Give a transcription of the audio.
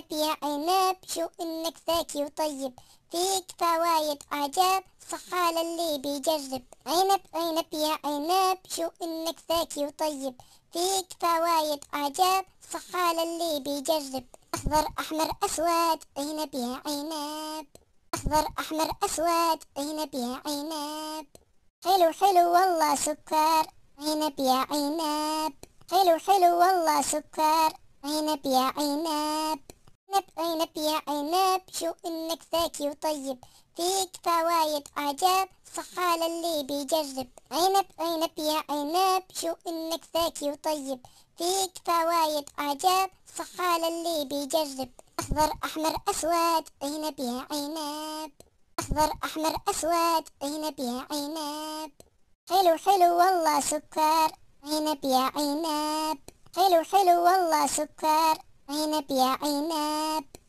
عنب يا عناب شو انك ذكي وطيب فيك فوايد اعجاب صحة للي بيجرب عنب عنب يا عناب شو انك ذكي وطيب فيك فوايد اعجاب صحة للي بيجرب اخضر احمر اسود عنب يا عناب اخضر احمر اسود عنب يا عناب حلو حلو والله سكر عنب يا عناب حلو حلو والله سكر عنب يا عناب عنب طيب، عنب يا عنب شو انك ذكي وطيب فيك فوايد اعجاب صحة للي بيجرب عنب عنب يا عنب شو انك ذكي وطيب فيك فوايد اعجاب صحة للي بيجرب اخضر احمر اسود عنب يا عنب اخضر احمر اسود عنب يا عنب حلو حلو والله سكر عنب يا عنب حلو حلو والله سكر عنب يا عنب